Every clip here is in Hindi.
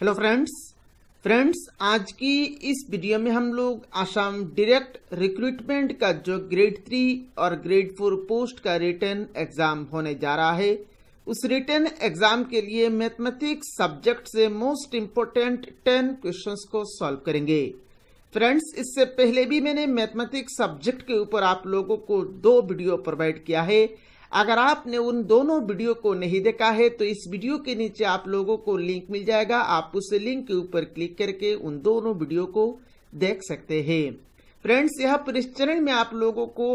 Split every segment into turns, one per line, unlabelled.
हेलो फ्रेंड्स फ्रेंड्स आज की इस वीडियो में हम लोग आसाम डायरेक्ट रिक्रूटमेंट का जो ग्रेड थ्री और ग्रेड फोर पोस्ट का रिटर्न एग्जाम होने जा रहा है उस रिटर्न एग्जाम के लिए मैथमेटिक्स सब्जेक्ट से मोस्ट इम्पोर्टेंट टेन क्वेश्चंस को सॉल्व करेंगे फ्रेंड्स इससे पहले भी मैंने मैथमेटिक्स सब्जेक्ट के ऊपर आप लोगों को दो वीडियो प्रोवाइड किया है अगर आपने उन दोनों वीडियो को नहीं देखा है तो इस वीडियो के नीचे आप लोगों को लिंक मिल जाएगा आप उस लिंक के ऊपर क्लिक करके उन दोनों वीडियो को देख सकते हैं फ्रेंड्स यह परिचरण में आप लोगों को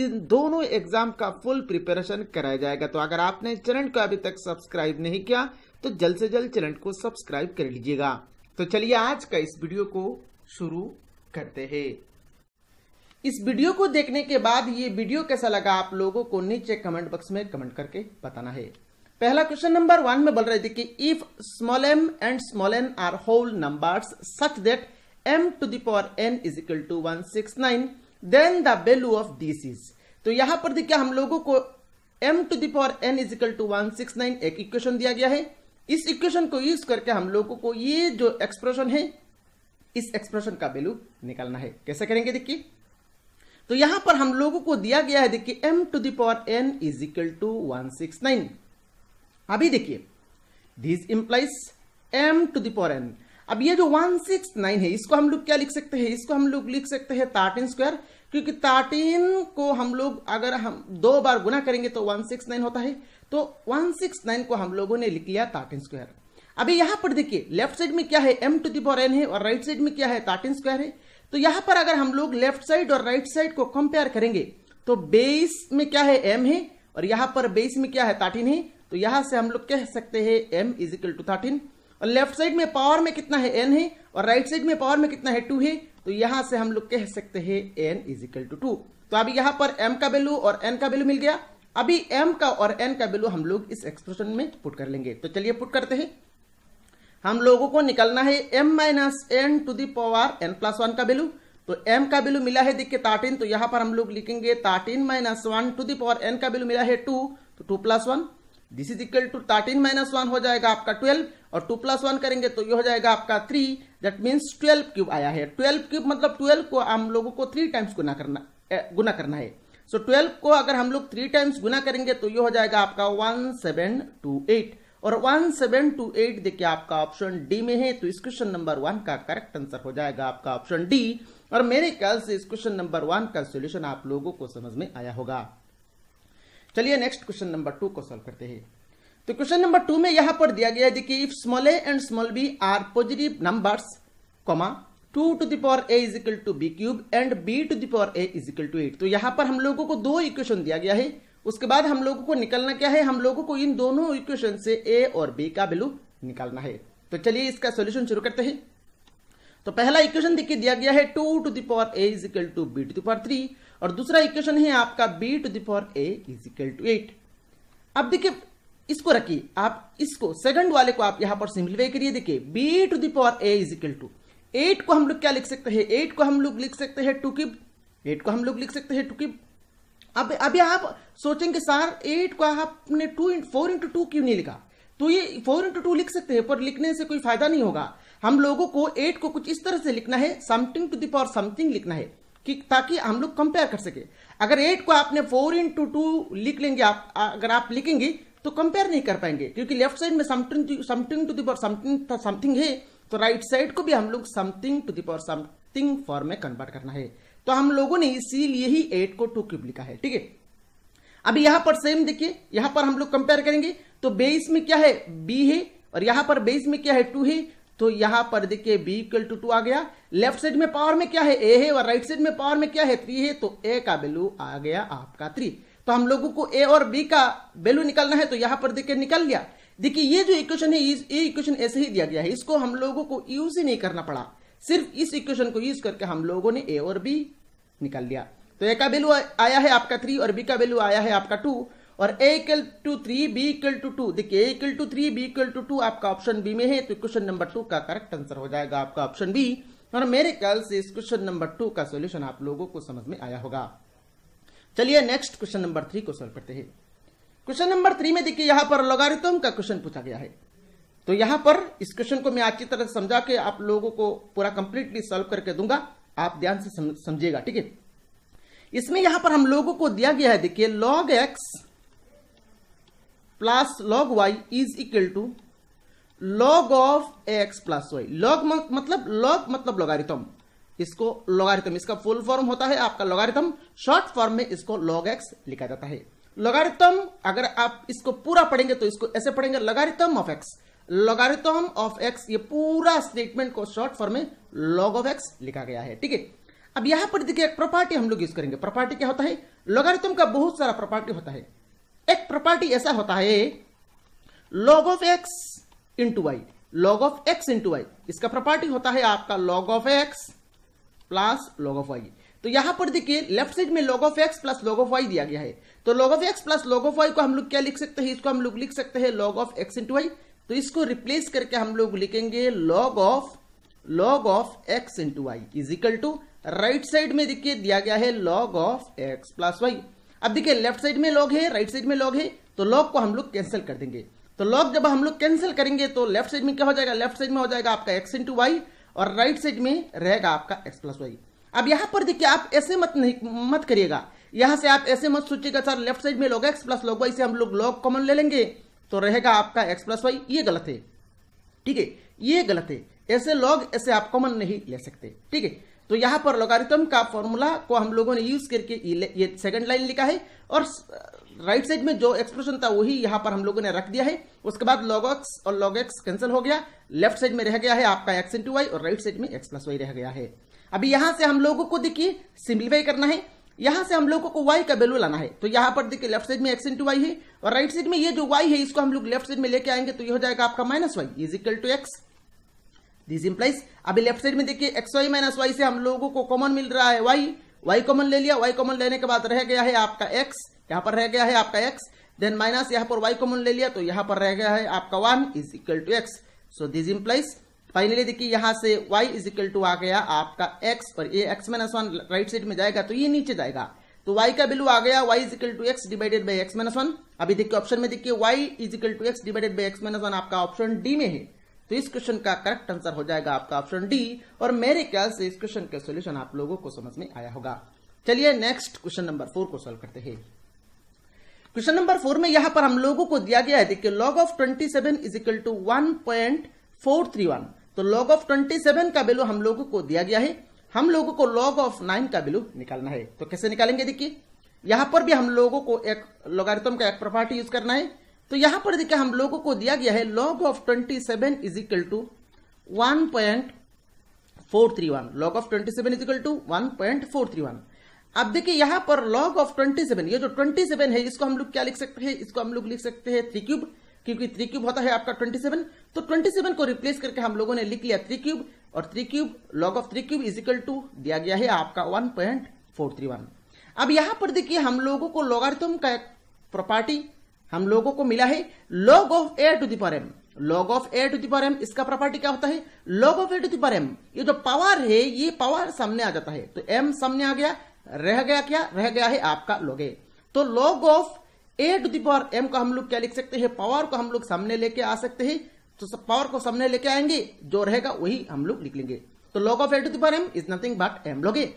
इन दोनों एग्जाम का फुल प्रिपरेशन कराया जाएगा तो अगर आपने चैनल को अभी तक सब्सक्राइब नहीं किया तो जल्द से जल्द चैनल को सब्सक्राइब कर लीजिएगा तो चलिए आज का इस वीडियो को शुरू करते हैं इस वीडियो को देखने के बाद ये वीडियो कैसा लगा आप लोगों को नीचे कमेंट बॉक्स में कमेंट करके बताना है पहला क्वेश्चन नंबर वन में बोल रहे थे कि if small M and small N are whole numbers such that M to the power N is equal to one six nine then the value of this is तो यहां पर देखिए हम लोगों को M to the power N is equal to one six nine एक इक्वेशन दिया गया है इस इक्वेशन को यूज करके हम लोगों को ये जो एक्सप्रेशन है इस एक्सप्रेशन का वैल्यू निकालना है कैसे करेंगे देखिए तो यहां पर हम लोगों को दिया गया है देखिए m to the power n is equal to one six nine अभी देखिए this implies m to the power n अब ये जो वन सिक्स नाइन है इसको हम लोग क्या लिख सकते हैं इसको हम लोग लिख सकते हैं थर्टीन स्क्वायर क्योंकि थर्टीन को हम लोग अगर हम दो बार गुना करेंगे तो वन सिक्स नाइन होता है तो वन सिक्स नाइन को हम लोगों ने लिख लिया थर्टीन स्क्वायर अभी यहां पर देखिए लेफ्ट साइड में क्या है एम टू दावर एन है और राइट साइड में क्या है थर्टीन स्क्वायर है तो यहां पर अगर हम लोग लेफ्ट साइड और राइट साइड को कंपेयर करेंगे तो बेस में क्या है एम है और यहां पर बेस में क्या है थर्टीन है तो यहां से हम लोग कह सकते हैं M is equal to thirteen और लेफ्ट साइड में पावर में कितना है एन है और राइट साइड में पावर में कितना है टू है तो यहां से हम लोग कह सकते हैं N is equal to two तो अभी यहां पर एम का वैल्यू और एन का वैल्यू मिल गया अभी एम का और एन का वैल्यू हम लोग इस एक्सप्रेशन में पुट कर लेंगे तो चलिए पुट करते हैं हम लोगों को निकलना है M minus N to the power N plus one का वैल्यू तो m का वैल्यू मिला है देखिए तार्टीन तो यहां पर हम लोग लिखेंगे thirteen minus one to the power N का वैल्यू मिला है टू तो two plus one this is equal to thirteen minus one हो जाएगा आपका ट्वेल्व और टू प्लस वन करेंगे तो ये हो जाएगा आपका three that means twelve cube आया है ट्वेल्व क्यूब मतलब ट्वेल्व को हम लोगों को थ्री टाइम्स गुना करना गुना करना है सो so, ट्वेल्व को अगर हम लोग थ्री टाइम्स गुना करेंगे तो ये हो जाएगा आपका वन सेवन टू एट और एट देखिए आपका ऑप्शन डी में है तो इस क्वेश्चन नंबर वन का करेक्ट आंसर हो जाएगा आपका ऑप्शन डी और मेरे ख्याल से इस क्वेश्चन नंबर वन का सोल्यूशन आप लोगों को समझ में आया होगा चलिए नेक्स्ट क्वेश्चन नंबर टू को सॉल्व करते हैं तो क्वेश्चन नंबर टू में यहां पर दिया गया है देखिए if small A and small B are positive numbers comma two to the power A is equal to B cube and B to the power A is equal to eight तो यहां पर हम लोगों को दो इक्वेशन दिया गया है उसके बाद हम लोगों को निकलना क्या है हम लोगों को इन दोनों इक्वेशन से ए और बी का वैल्यू निकालना है तो चलिए इसका सोल्यूशन शुरू करते हैं तो पहला इक्वेशन देखिए दिया गया है two to the power A is equal to B to the power three और दूसरा इक्वेशन है आपका B to the power A is equal to eight अब देखिए इसको रखिए आप इसको सेकंड वाले को आप यहां पर सिंप्लीफाई करिए देखिए B to the power A is equal to eight को हम लोग क्या लिख सकते हैं एट को हम लोग लिख सकते हैं टू किब एट को हम लोग लिख सकते हैं टू किब अब अभी आप सोचेंगे सर एट को आपने टू फोर इंटू टू क्यों नहीं लिखा तो ये फोर इंटू टू लिख सकते हैं पर लिखने से कोई फायदा नहीं होगा हम लोगों को एट को कुछ इस तरह से लिखना है समथिंग टू दावर समथिंग लिखना है कि ताकि हम लोग कंपेयर कर सके अगर एट को आपने फोर इंटू टू लिख लेंगे आप अगर आप लिखेंगे तो कंपेयर नहीं कर पाएंगे क्योंकि लेफ्ट साइड में something something to the power something something है तो राइट right साइड को भी हम लोग something to the power something form में कन्वर्ट करना है तो हम लोगों ने इसीलिए ही एट को टू क्यूब लिखा है ठीक है अभी यहां पर सेम देखिए यहां पर हम लोग कंपेयर करेंगे तो बेस में क्या है बी है और यहां पर बेस में क्या है टू है तो यहां पर देखिए बी इक्वल टू टू आ गया लेफ्ट साइड में पावर में क्या है ए है और राइट साइड में पावर में क्या है थ्री है तो ए का वैल्यू आ गया आपका थ्री तो हम लोगों को ए और बी का वैल्यू निकालना है तो यहां पर देखिए निकल गया देखिए ये जो इक्वेशन है ये इक्वेशन ऐसे ही दिया गया है इसको हम लोगों को यूज ही नहीं करना पड़ा सिर्फ इस इक्वेशन को यूज करके हम लोगों ने ए और बी निकाल लिया तो ए का वैल्यू आया है आपका थ्री और बी का वैल्यू आया है आपका टू और A equal to three B equal to two देखिए A equal to three B equal to two आपका ऑप्शन बी में है तो क्वेश्चन नंबर टू का करेक्ट आंसर हो जाएगा आपका ऑप्शन बी और मेरे ख्याल से इस क्वेश्चन नंबर टू का सोल्यूशन आप लोगों को समझ में आया होगा चलिए नेक्स्ट क्वेश्चन नंबर थ्री को सॉल्व करते हैं क्वेश्चन नंबर थ्री में देखिए यहां पर लोगारिथम का क्वेश्चन पूछा गया है तो यहां पर इस क्वेश्चन को मैं अच्छी तरह समझा के आप लोगों को पूरा कंप्लीटली सॉल्व करके दूंगा आप ध्यान से समझिएगा ठीक है इसमें यहां पर हम लोगों को दिया गया है देखिए log x plus log Y is equal to log of x plus Y log मतलब लॉग मतलब लोगारितम इसको लोगारितम इसका फुल फॉर्म होता है आपका लोगारितम शॉर्ट फॉर्म में इसको लॉग एक्स लिखा जाता है लोगारिथम अगर आप इसको पूरा पढ़ेंगे तो इसको ऐसे पढ़ेंगे logarithm of X logarithm of X ये पूरा स्टेटमेंट को शॉर्ट फॉर्म में लॉग ऑफ एक्स लिखा गया है ठीक है अब यहां पर देखिए एक प्रॉपर्टी हम लोग यूज करेंगे प्रॉपर्टी क्या होता है लॉगारिथम का बहुत सारा प्रॉपर्टी होता है एक प्रॉपर्टी ऐसा होता है log of x into y log of x into y इसका प्रॉपर्टी होता है आपका log of x plus log of y तो यहां पर देखिए लेफ्ट साइड में log of x plus log of y दिया गया है तो log of x plus log of y को हम लोग क्या लिख सकते हैं इसको हम लोग लिख सकते हैं log of x into y तो इसको रिप्लेस करके हम लोग लिखेंगे log of log of x into y is equal to right side में देखिए दिया गया है log of x plus y अब देखिए लेफ्ट साइड में लॉग है राइट साइड में लॉग है तो लॉग को हम लोग कैंसिल कर देंगे तो लॉग जब हम लोग कैंसिल करेंगे तो लेफ्ट साइड में क्या हो जाएगा लेफ्ट साइड में हो जाएगा आपका एक्स इंटू वाई और राइट साइड में रहेगा आपका एक्स प्लस वाई अब यहां पर देखिए आप ऐसे मत नहीं मत करिएगा यहां से आप ऐसे मत सोचिएगा सर लेफ्ट साइड में log x plus log y से हम लोग लॉग कॉमन ले लेंगे तो रहेगा आपका एक्स प्लस वाई ये गलत है ठीक है ये गलत है ऐसे लॉग ऐसे आप कॉमन नहीं ले सकते ठीक है तो यहां पर लोगारिथम का फॉर्मूला को हम लोगों ने यूज करके ये सेकंड लाइन लिखा है और राइट साइड uh, में जो एक्सप्रेशन था वही यहां पर हम लोगों ने रख दिया है उसके बाद लॉग एक्स और लॉग एक्स कैंसिल हो गया लेफ्ट साइड में रह गया है आपका एक्स इंटू वाई और राइट साइड में एक्स प्लस वाई रह गया है अभी यहां से हम लोगों को देखिए सिंप्लीफाई करना है यहां से हम लोगों को वाई का वैल्यू लाना है तो यहां पर देखिए लेफ्ट साइड में एक्स इंटू वाई है और राइट साइड में ये जो वाई है इसको हम लोग लेफ्ट साइड में लेके आएंगे तो ये हो जाएगा आपका minus y is equal to x this implies अभी लेफ्ट साइड में देखिए एक्स वाई माइनस वाई से हम लोगों को कॉमन मिल रहा है वाई वाई कॉमन ले लिया वाई कॉमन लेने के बाद रह गया है आपका एक्स यहां पर रह गया है आपका एक्स देन माइनस यहाँ पर वाई कॉमन ले लिया तो यहाँ पर रह गया है आपका one is equal to x so this implies finally देखिए यहाँ से y इज इक्वल टू आ गया आपका x पर ये x minus one right side में जाएगा तो ये नीचे जाएगा तो y का वैल्यू आ गया y is equal to x divided by x minus one अभी देखिए ऑप्शन में देखिए y is equal to x divided by x minus one आपका ऑप्शन डी में है तो इस क्वेश्चन का करेक्ट आंसर हो जाएगा आपका ऑप्शन डी और मेरे ख्याल से इस क्वेश्चन का सोल्यूशन आप लोगों को समझ में आया होगा चलिए नेक्स्ट क्वेश्चन नंबर फोर को सोल्व करते हैं क्वेश्चन नंबर फोर में यहां पर हम लोगों को दिया गया है देखिए log of twenty seven is equal to one point four three one तो लॉग ऑफ ट्वेंटी सेवन का वैल्यू हम लोगों को दिया गया है हम लोगों को लॉग ऑफ नाइन का वैल्यू निकालना है तो कैसे निकालेंगे देखिए यहां पर भी हम लोगों को एक लोगारिथम का एक प्रॉपर्टी यूज करना है तो यहां पर देखिए हम लोगों को दिया गया है log of twenty seven is equal to one point four three one log of twenty seven is equal to one point four three one अब देखिए यहां पर लॉग ऑफ ट्वेंटी सेवन ये जो ट्वेंटी सेवन है इसको हम लोग क्या लिख सकते हैं इसको हम लोग लिख सकते हैं थ्री क्यूब क्योंकि थ्री क्यूब होता है आपका ट्वेंटी सेवन तो ट्वेंटी सेवन को रिप्लेस करके हम लोगों ने लिख लिया थ्री क्यूब और three cube log of three cube is equal to दिया गया है आपका one point four three one अब यहां पर देखिए हम लोगों को लॉगारिथम का प्रॉपर्टी हम लोगों को मिला है log of a to the power m log of a to the power m इसका प्रॉपर्टी क्या होता है log of a to the power m ये जो पावर है ये पावर सामने आ जाता है तो एम सामने आ गया रह गया क्या रह गया है आपका लॉग ए तो log of a to power m को हम लोग क्या लिख सकते हैं पावर को हम लोग सामने लेके आ सकते हैं तो पावर को सामने लेके आएंगे जो रहेगा वही हम लोग लिख लेंगे तो log of a to power m is nothing but m log a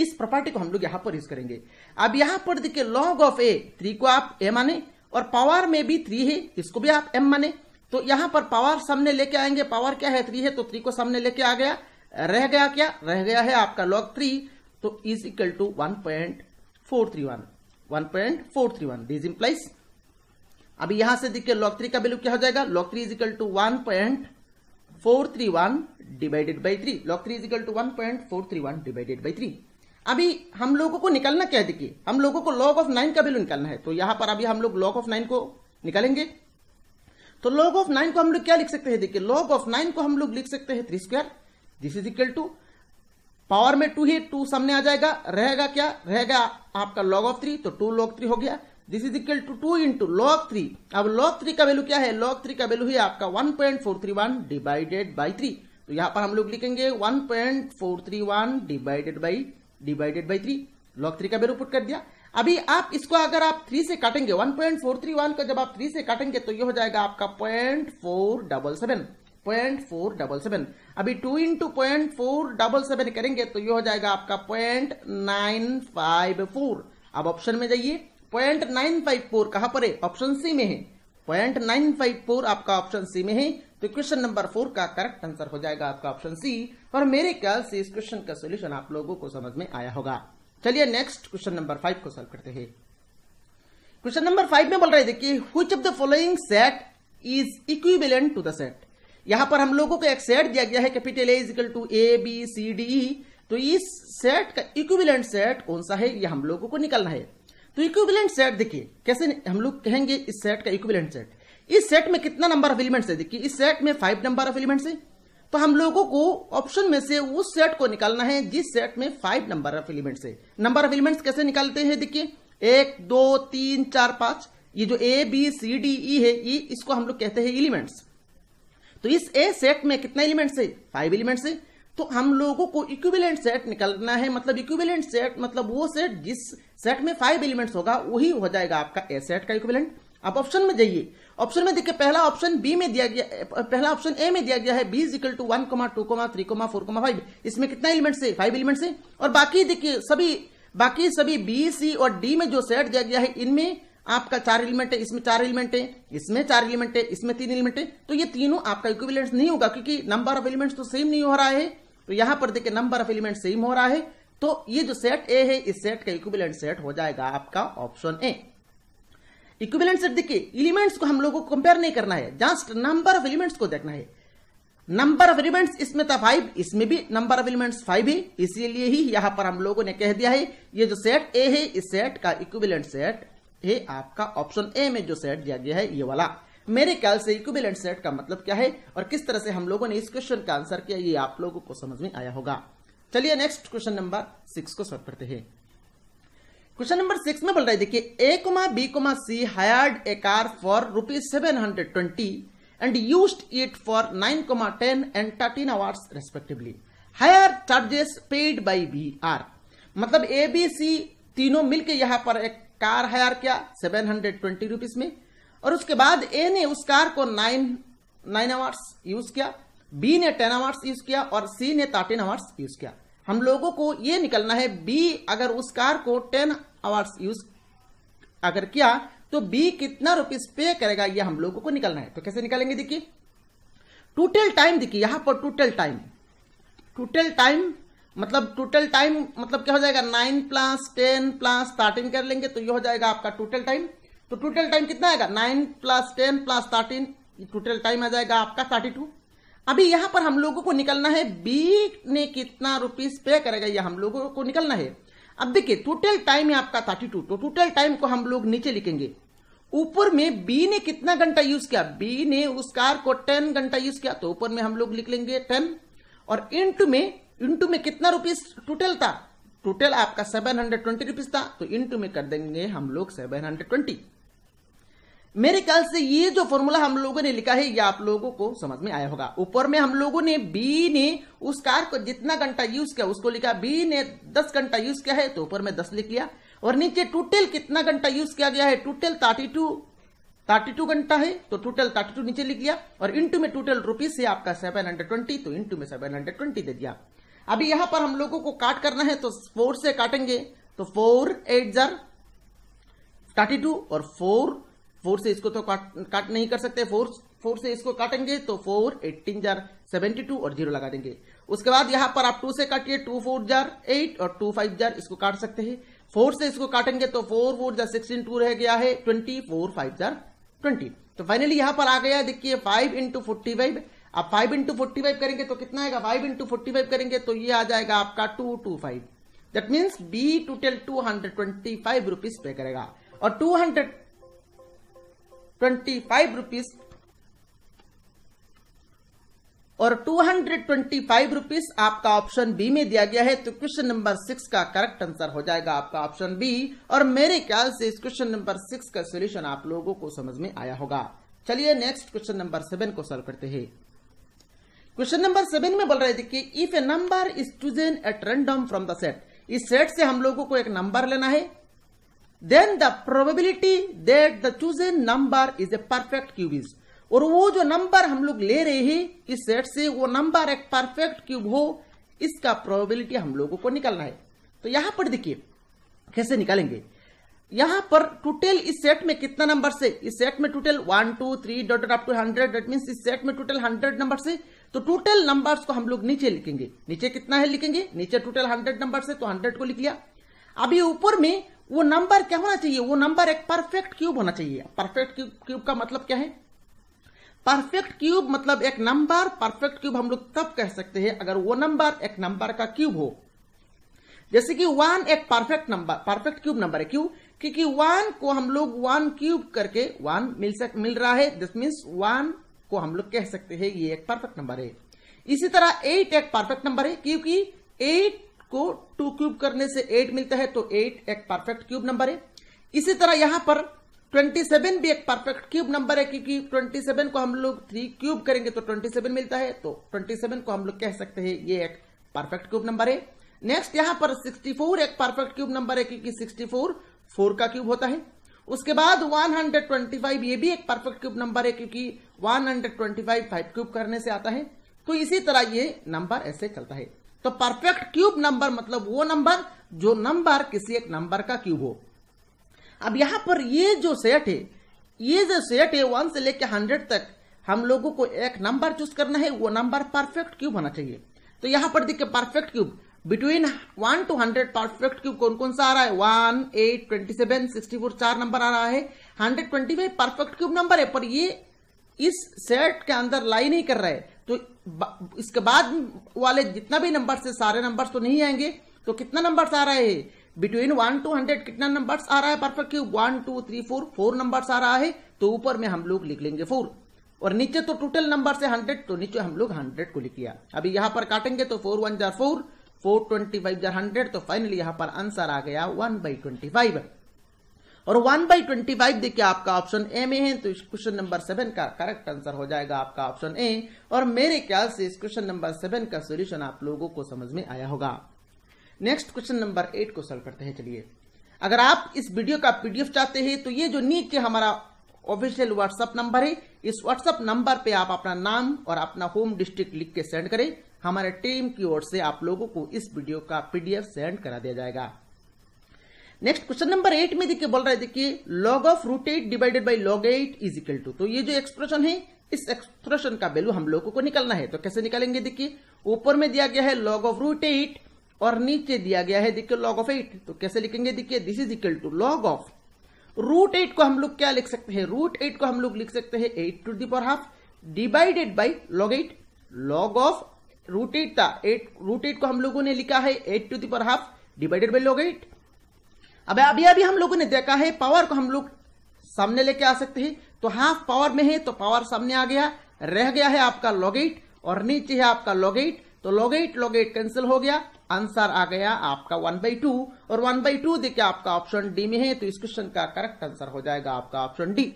इस प्रॉपर्टी को हम लोग यहां पर यूज करेंगे अब यहां पर देखिए लॉग ऑफ ए थ्री को आप ए माने और पावर में भी थ्री है इसको भी आप एम माने तो यहां पर पावर सामने लेके आएंगे पावर क्या है थ्री है तो थ्री को सामने लेके आ गया रह गया क्या रह गया है आपका लॉग थ्री तो is equal to one point four three one 1.431 this implies अभी यहां से देखिए लॉक थ्री का वैल्यू क्या हो जाएगा log three is equal to one point four three one divided by three log three is equal to one point four three one divided by three अभी हम लोगों को निकालना क्या है देखिए हम लोगों को लॉग ऑफ नाइन का वैल्यू निकालना है तो यहां पर अभी हम लोग लॉग ऑफ नाइन को निकालेंगे तो लॉग ऑफ नाइन को हम लोग क्या लिख सकते हैं देखिए लॉग ऑफ नाइन को हम लोग लिख सकते हैं three square this is equal to power में टू ही टू सामने आ जाएगा रहेगा क्या रहेगा आपका लॉग ऑफ थ्री तो टू लॉग थ्री हो गया this is equal to two into log three अब लॉग थ्री का वैल्यू क्या है लॉग थ्री का वैल्यू है आपका one point four three one divided by three तो यहां पर हम लोग लिखेंगे one point four three one divided by divided by three log three का वैल्यू पुट कर दिया अभी आप इसको अगर आप थ्री से काटेंगे one point four three one का जब आप थ्री से काटेंगे तो ये हो जाएगा आपका point four double seven point four double seven अभी two into point four double seven करेंगे तो ये हो जाएगा आपका पॉइंट नाइन फाइव फोर अब ऑप्शन में जाइए पॉइंट नाइन फाइव फोर कहां पर है ऑप्शन सी में है पॉइंट नाइन फाइव फोर आपका ऑप्शन सी में है तो क्वेश्चन नंबर फोर का करेक्ट आंसर हो जाएगा आपका ऑप्शन सी और मेरे ख्याल से इस क्वेश्चन का सोल्यूशन आप लोगों को समझ में आया होगा चलिए नेक्स्ट क्वेश्चन नंबर फाइव को सोल्व करते हैं क्वेश्चन नंबर फाइव में बोल रहे देखिए which of the following set is equivalent to the set यहां पर हम लोगों को एक सेट दिया गया है capital A is equal to a B c d तो इस सेट का इक्विवेलेंट सेट कौन सा है यह हम लोगों को निकलना है तो इक्विवेलेंट सेट देखिए कैसे हम लोग कहेंगे इस सेट का इक्विवेलेंट सेट इस सेट में कितना नंबर ऑफ एलिमेंट्स है देखिए इस सेट में फाइव नंबर ऑफ एलिमेंट्स है तो हम लोगों को ऑप्शन में से उस सेट को निकालना है जिस सेट में फाइव नंबर ऑफ एलिमेंट्स है नंबर ऑफ एलिमेंट्स कैसे निकालते हैं देखिए एक दो तीन चार पांच ये जो A B c D E है ये इसको हम लोग कहते हैं एलिमेंट्स तो इस ए सेट में कितने एलिमेंट्स है फाइव एलिमेंट्स है तो हम लोगों को इक्विवेलेंट सेट निकलना है मतलब इक्विवेलेंट सेट मतलब वो सेट जिस सेट में फाइव एलिमेंट्स होगा वही हो जाएगा आपका ए सेट का इक्विवेलेंट आप ऑप्शन में जाइए ऑप्शन में देखिए पहला ऑप्शन बी में दिया गया पहला ऑप्शन ए में दिया गया है B is equal to one comma two comma three comma four comma five इसमें कितना एलिमेंट्स है फाइव एलिमेंट्स है और बाकी देखिए सभी बाकी सभी बी सी और डी में जो सेट दिया गया है इनमें आपका चार एलिमेंट है इसमें चार एलिमेंट है इसमें चार एलिमेंट है इसमें तीन एलिमेंट है तो ये तीनों आपका इक्विवेलेंट नहीं होगा क्योंकि नंबर ऑफ एलिमेंट्स तो सेम नहीं हो रहा है तो यहां पर देखिए नंबर ऑफ एलिमेंट सेम हो रहा है तो ये जो सेट ए है इस सेट का इक्विवेलेंट सेट हो जाएगा आपका ऑप्शन ए इक्विवेलेंट सेट देखिए एलिमेंट्स को हम लोगों को कंपेयर नहीं करना है जस्ट नंबर ऑफ एलिमेंट्स को देखना है नंबर ऑफ एलिमेंट्स इसमें था फाइव इसमें भी नंबर ऑफ एलिमेंट्स फाइव है इसीलिए ही यहां पर हम लोगों ने कह दिया है ये जो सेट ए है इस सेट का इक्विवेलेंट सेट ये आपका ऑप्शन ए में जो सेट दिया गया है ये वाला मेरे ख्याल से इक्विवेलेंट सेट का मतलब क्या है और किस तरह से हम लोगों ने इस क्वेश्चन का आंसर किया ये आप लोगों को समझ में आया होगा चलिए नेक्स्ट क्वेश्चन नंबर सिक्स को सॉल्व करते हैं क्वेश्चन नंबर सिक्स में बोल है देखिए A comma B comma C hired a car for rupees seven hundred twenty and use it for nine comma ten and thirteen hours respectively hire charges paid by B are मतलब ए बी सी तीनों मिलकर यहां पर एक कार हायर किया सेवन हंड्रेड ट्वेंटी रुपीज में और उसके बाद ए ने उस कार को नाइन नाइन आवर्स यूज किया बी ने टेन आवर्स यूज किया और सी ने थर्टीन आवर्स यूज किया हम लोगों को ये निकलना है बी अगर उस कार को टेन आवर्स यूज अगर किया तो बी कितना रुपीस पे करेगा ये हम लोगों को निकलना है तो कैसे निकालेंगे देखिए टोटल टाइम देखिए यहां पर टोटल टाइम टोटल टाइम मतलब टोटल टाइम मतलब क्या हो जाएगा nine plus ten plus thirteen कर लेंगे तो ये हो जाएगा आपका टोटल टाइम तो टोटल टाइम कितना आएगा nine plus ten plus thirteen total time आ जाएगा आपका थर्टी टू अभी यहां पर हम लोगों को निकलना है बी ने कितना रुपीस पे करेगा ये हम लोगों को निकलना है अब देखिए टोटल टाइम है आपका थर्टी टू तो टोटल टाइम को हम लोग नीचे लिखेंगे ऊपर में बी ने कितना घंटा यूज किया बी ने उस कार को टेन घंटा यूज किया तो ऊपर में हम लोग लिख लेंगे टेन और इंट में इंटू में कितना रुपीस टोटल था टोटल आपका सेवन हंड्रेड ट्वेंटी रुपीज था तो इंटू में कर देंगे हम लोग सेवन हंड्रेड ट्वेंटी मेरे ख्याल से ये जो फॉर्मूला हम लोगों ने लिखा है ये आप लोगों को समझ में आया होगा ऊपर में हम लोगों ने बी ने उस कार को जितना घंटा यूज किया उसको लिखा बी ने दस घंटा यूज किया है तो ऊपर में दस लिख लिया और नीचे टोटल कितना घंटा यूज किया गया है total thirty two thirty two घंटा है तो टोटल थर्टी टू नीचे लिख लिया और इंटू में टोटल रुपीज है आपका सेवन हंड्रेड ट्वेंटी तो इंटू में सेवन हंड्रेड ट्वेंटी दे दिया अभी यहां पर हम लोगों को काट करना है तो फोर से काटेंगे तो फोर एट जर थर्टी टू और फोर फोर से इसको तो काट काट नहीं कर सकते फोर फोर से इसको काटेंगे तो फोर एटीन जार सेवेंटी टू और जीरो लगा देंगे उसके बाद यहां पर आप टू से काटिए टू फोर जार एट और टू फाइव जार इसको काट सकते हैं फोर से इसको काटेंगे तो फोर फोर जर सिक्सटीन टू रह गया है ट्वेंटी फोर फाइव जार ट्वेंटी तो फाइनली यहां पर आ गया देखिए फाइव इंटू फोर्टी फाइव अब फाइव इंटू फोर्टी फाइव करेंगे तो कितना आएगा फाइव इंटू फोर्टी फाइव करेंगे तो ये आ जाएगा आपका two two five that means B total two hundred twenty five rupees pay करेगा और two hundred twenty five rupees और two hundred twenty five rupees आपका ऑप्शन बी में दिया गया है तो क्वेश्चन नंबर सिक्स का करेक्ट आंसर हो जाएगा आपका ऑप्शन बी और मेरे ख्याल से इस क्वेश्चन नंबर सिक्स का सोल्यूशन आप लोगों को समझ में आया होगा चलिए नेक्स्ट क्वेश्चन नंबर सेवन को सॉल्व करते हैं क्वेश्चन नंबर सेवन में बोल रहे थे कि if a number is chosen at random from the set इस सेट से हम लोगों को एक नंबर लेना है then the probability that the chosen number is a perfect cube is और वो जो नंबर हम लोग ले रहे हैं इस सेट से वो नंबर एक परफेक्ट क्यूब हो इसका प्रोबेबिलिटी हम लोगों को निकालना है तो यहां पर देखिए कैसे निकालेंगे यहां पर टोटल इस सेट में कितना नंबर से इस सेट में total one two three dot up to hundred that mean इस सेट में टोटल हंड्रेड नंबर से तो टोटल नंबर्स को हम लोग नीचे लिखेंगे नीचे कितना है लिखेंगे नीचे टोटल हंड्रेड नंबर है तो हंड्रेड को लिख लिया अभी ऊपर में वो नंबर क्या होना चाहिए वो नंबर एक परफेक्ट क्यूब होना चाहिए परफेक्ट क्यूब क्यूब का मतलब क्या है परफेक्ट क्यूब मतलब एक नंबर परफेक्ट क्यूब हम लोग तब कह सकते हैं अगर वो नंबर एक नंबर का क्यूब हो जैसे कि वन एक perfect number perfect cube number है क्यों क्योंकि वन को हम लोग वन क्यूब करके वन मिल सक मिल रहा है दिस मीन्स वन तो तो तो को हम लोग कह सकते हैं ये एक परफेक्ट नंबर है इसी तरह एट एक परफेक्ट नंबर है क्योंकि एट को टू क्यूब करने से एट मिलता है तो एट एक परफेक्ट क्यूब नंबर है इसी तरह यहां पर 27 भी एक परफेक्ट क्यूब नंबर है क्योंकि 27 को हम लोग थ्री क्यूब करेंगे तो 27 मिलता है तो 27 को हम लोग कह सकते हैं ये एक परफेक्ट क्यूब नंबर है नेक्स्ट यहां पर 64 एक परफेक्ट क्यूब नंबर है क्योंकि 64 फोर का क्यूब होता है उसके बाद 125 ये भी एक परफेक्ट क्यूब नंबर है क्योंकि 125 फाइव क्यूब करने से आता है तो इसी तरह ये नंबर ऐसे चलता है तो परफेक्ट क्यूब नंबर मतलब वो नंबर जो नंबर किसी एक नंबर का क्यूब हो अब यहां पर ये जो सेट है ये जो सेट है वन से लेकर हंड्रेड तक हम लोगों को एक नंबर चूज करना है वो नंबर परफेक्ट क्यूब होना चाहिए तो यहां पर देखिए perfect cube between one two hundred perfect cube कौन कौन सा आ रहा है one eight twenty seven sixty four चार नंबर आ रहा है hundred twenty five perfect cube number है पर ये इस सेट के अंदर लाई नहीं कर रहे तो इसके बाद वाले जितना भी नंबर से सारे नंबर्स तो नहीं आएंगे तो कितना नंबर्स आ रहे हैं बिटवीन वन टू हंड्रेड कितना नंबर्स आ रहा है perfect cube one two three four four numbers आ रहा है तो ऊपर में हम लोग लिख लेंगे फोर और नीचे तो टोटल नंबर से हंड्रेड तो नीचे हम लोग हंड्रेड को लिख लिया अभी यहां पर काटेंगे तो फोर वन जार फोर फोर ट्वेंटी फाइव जार हंड्रेड तो फाइनली यहां पर आंसर आ गया वन बाई ट्वेंटी फाइव और वन बाई ट्वेंटी फाइव देखिए आपका ऑप्शन ए में है तो इस क्वेश्चन नंबर सेवन का करेक्ट आंसर हो जाएगा आपका ऑप्शन ए और मेरे ख्याल से इस क्वेश्चन नंबर सेवन का सोल्यूशन आप लोगों को समझ में आया होगा नेक्स्ट क्वेश्चन नंबर एट को सोल्व करते हैं चलिए अगर आप इस वीडियो का पीडीएफ चाहते हैं तो ये जो नीचे हमारा ऑफिशियल व्हाट्सएप नंबर है इस व्हाट्सएप नंबर पे आप अपना नाम और अपना होम डिस्ट्रिक्ट लिख के सेंड करें हमारे टीम की ओर से आप लोगों को इस वीडियो का पीडीएफ सेंड करा दिया जाएगा नेक्स्ट क्वेश्चन नंबर एट में देखिए बोल रहा है देखिए log of root eight divided by log eight is equal to तो ये जो एक्सप्रेशन है इस एक्सप्रेशन का वैल्यू हम लोगों को निकालना है तो कैसे निकालेंगे देखिए ऊपर में दिया गया है लॉग ऑफ रूट एट और नीचे दिया गया है देखिए लॉग ऑफ एट तो कैसे लिखेंगे देखिए this is equal to log of root eight को हम लोग क्या लिख सकते हैं रूट एट को हम लोग लिख सकते हैं एट टू पर half divided by log eight log of root eight था एट रूट एट को हम लोगों ने लिखा है एट टू पर half divided by log eight अब अभी अभी हम लोगों ने देखा है पावर को हम लोग सामने लेके आ सकते हैं तो हाफ पावर में है तो पावर सामने आ गया रह गया है आपका लॉगेट और नीचे है आपका लॉगेट तो लॉगेट लॉगेट कैंसिल हो गया आंसर आ गया आपका वन बाई टू और वन बाई टू देखिए आपका ऑप्शन डी में है तो इस क्वेश्चन का करेक्ट आंसर हो जाएगा आपका option D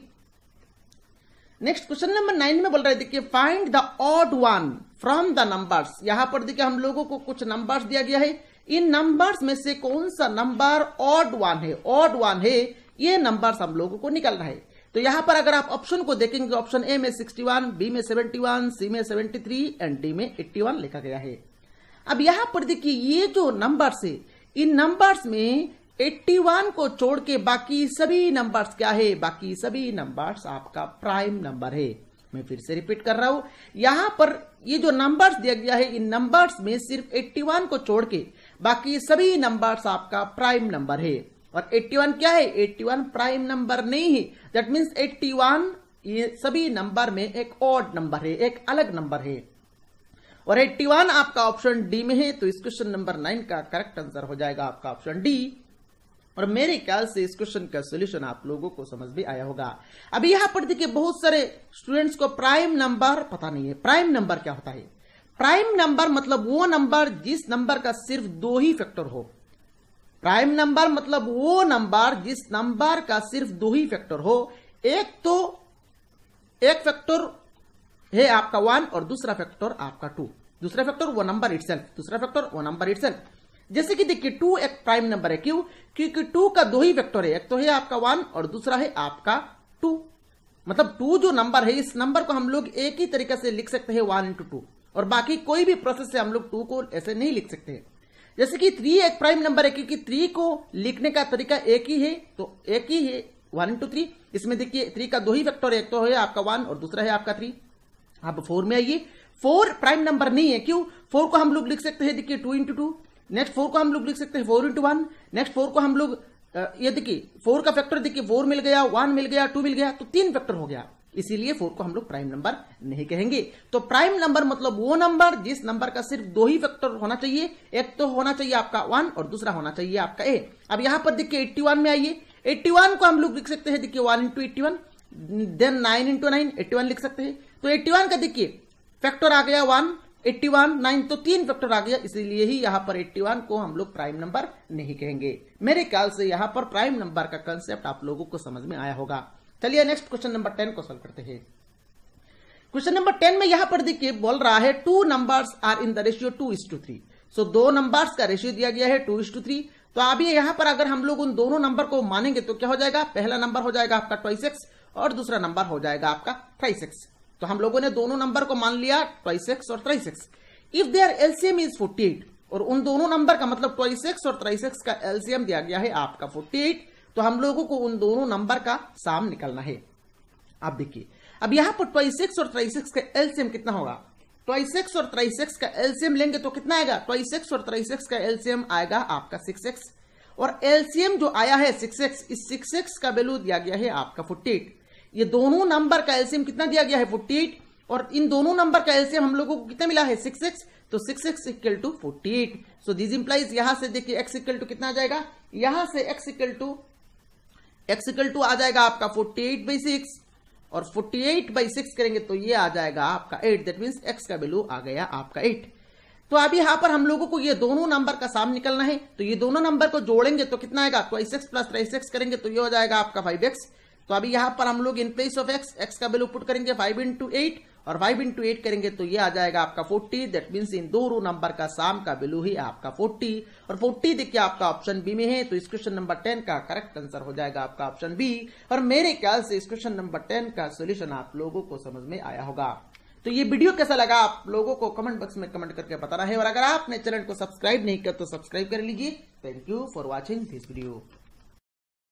next question number nine में बोल रहे देखिए find the odd one from the numbers यहां पर देखिए हम लोगों को कुछ नंबर्स दिया गया है इन नंबर्स में से कौन सा नंबर ऑड वन है ऑड वन है ये नंबर्स हम लोगों को निकलना है तो यहां पर अगर आप ऑप्शन को देखेंगे ऑप्शन ए में सिक्सटी वन बी में सेवेंटी वन सी में सेवेंटी थ्री एंड डी में एट्टी वन लिखा गया है अब यहां पर देखिए ये जो नंबर्स है इन नंबर्स में एट्टी वन को छोड़ के बाकी सभी नंबर्स क्या है बाकी सभी नंबर्स आपका प्राइम नंबर है मैं फिर से रिपीट कर रहा हूं यहां पर ये जो नंबर्स दिया गया है इन नंबर्स में सिर्फ 81 को छोड़ के बाकी सभी नंबर्स आपका प्राइम नंबर है और 81 क्या है 81 प्राइम नंबर नहीं है दैट मीन्स 81 ये सभी नंबर में एक ऑड नंबर है एक अलग नंबर है और 81 आपका ऑप्शन डी में है तो इस क्वेश्चन नंबर नाइन का करेक्ट आंसर हो जाएगा आपका ऑप्शन डी और मेरे ख्याल से इस क्वेश्चन का सोल्यूशन आप लोगों को समझ भी आया होगा अभी यहां पर देखिए बहुत सारे स्टूडेंट्स को प्राइम नंबर पता नहीं है प्राइम नंबर क्या होता है प्राइम नंबर मतलब वो नंबर जिस नंबर का सिर्फ दो ही फैक्टर हो प्राइम नंबर मतलब वो नंबर जिस नंबर का सिर्फ दो ही फैक्टर हो एक तो एक फैक्टर है आपका वन और दूसरा फैक्टर आपका टू दूसरा फैक्टर वो नंबर इटसेल्फ दूसरा फैक्टर वो नंबर इटसेल्फ जैसे कि देखिए टू एक प्राइम नंबर है क्यों क्योंकि टू का दो ही फैक्टर है एक तो है आपका वन और दूसरा है आपका टू मतलब टू जो नंबर है इस नंबर को हम लोग एक ही तरीके से लिख सकते हैं वन इंटू टू और बाकी कोई भी प्रोसेस से हम लोग टू को ऐसे नहीं लिख सकते जैसे कि थ्री एक प्राइम नंबर है क्योंकि थ्री को लिखने का तरीका एक ही है तो एक ही है वन इंटू थ्री इसमें देखिए थ्री का दो ही फैक्टर एक तो है आपका वन और दूसरा है आपका थ्री आप फोर में आइए फोर प्राइम नंबर नहीं है क्यों फोर को हम लोग लिख सकते हैं देखिए two into two next four को हम लोग लिख सकते हैं four into one next four को हम लोग ये देखिए फोर का फैक्टर देखिए फोर मिल गया वन मिल गया टू मिल गया तो तीन फैक्टर हो गया इसीलिए फोर को हम लोग प्राइम नंबर नहीं कहेंगे तो प्राइम नंबर मतलब वो नंबर जिस नंबर का सिर्फ दो ही फैक्टर होना चाहिए एक तो होना चाहिए आपका वन और दूसरा होना चाहिए आपका ए अब यहां पर देखिए एट्टी वन में आइए एट्टी वन को हम लोग लिख सकते हैं देखिए one into eighty one then nine into nine eighty one लिख सकते हैं तो एट्टी वन का देखिए फैक्टर आ गया वन एट्टी वन नाइन तो तीन फैक्टर आ गया इसीलिए ही यहाँ पर एट्टी वन को हम लोग प्राइम नंबर नहीं कहेंगे मेरे ख्याल से यहाँ पर प्राइम नंबर का कंसेप्ट आप लोगों को समझ में आया होगा चलिए नेक्स्ट क्वेश्चन नंबर टेन को सॉल्व करते हैं क्वेश्चन नंबर टेन में यहां पर देखिए बोल रहा है two numbers are in the ratio two is two three so दो नंबर्स का रेशियो दिया गया है टू इज टू थ्री तो अभी यहां पर अगर हम लोग उन दोनों नंबर को मानेंगे तो क्या हो जाएगा पहला नंबर हो जाएगा आपका ट्वाइस एक्स और दूसरा नंबर हो जाएगा आपका थ्राइस एक्स तो हम लोगों ने दोनों नंबर को मान लिया ट्वाइस एक्स और thrice x if their LCM is forty eight और उन दोनों नंबर का मतलब ट्वाइस एक्स और थ्राइस एक्स का एलसीएम दिया गया है आपका फोर्टी एट तो हम लोगों को उन दोनों नंबर का साम निकलना है आप देखिए अब यहां पर ट्वाइसिक्स और ट्राइसिक्स का एलसीएम कितना होगा ट्वाइसिक्स और ट्राइसिक्स का एलसीएम लेंगे तो कितना आएगा ट्वाइसिक्स और ट्राइसिक्स का एलसीएम आएगा आपका सिक्स एक्स और एलसीएम जो आया है सिक्स एक्स इस सिक्स एक्स का वैल्यू दिया गया है आपका फोर्टी एट ये दोनों नंबर का एलसीएम कितना दिया गया है फोर्टी एट और इन दोनों नंबर का एलसीएम हम लोगों को कितना मिला है सिक्स एक्स तो six x equal to forty eight so this implies यहां से देखिए एक्स इक्वल टू कितना जाएगा यहां से x equal to x equal to आ जाएगा आपका फोर्टी एट बाई सिक्स और फोर्टी एट बाई सिक्स करेंगे तो ये आ जाएगा आपका एट दैट मीन्स एक्स का वैल्यू आ गया आपका एट तो अब यहां पर हम लोगों को ये दोनों नंबर का साम निकलना है तो ये दोनों नंबर को जोड़ेंगे तो कितना आएगा twice x plus thrice x करेंगे तो ये हो जाएगा आपका फाइव एक्स तो अभी यहां पर हम लोग in place of x x का वैल्यू पुट करेंगे फाइव इंटू एट और फाइव इंटू एट करेंगे तो ये आ जाएगा आपका फोर्टी दैट मीन्स इन दोनों नंबर का साम का वैल्यू ही आपका फोर्टी और फोर्टी देखिए आपका ऑप्शन बी में है तो इस क्वेश्चन नंबर टेन का करेक्ट आंसर हो जाएगा आपका ऑप्शन बी और मेरे ख्याल से इस क्वेश्चन नंबर टेन का सोल्यूशन आप लोगों को समझ में आया होगा तो ये वीडियो कैसा लगा आप लोगों को कमेंट बॉक्स में कमेंट करके बताना है और अगर आपने चैनल को सब्सक्राइब नहीं किया तो सब्सक्राइब कर लीजिए thank you for watching this video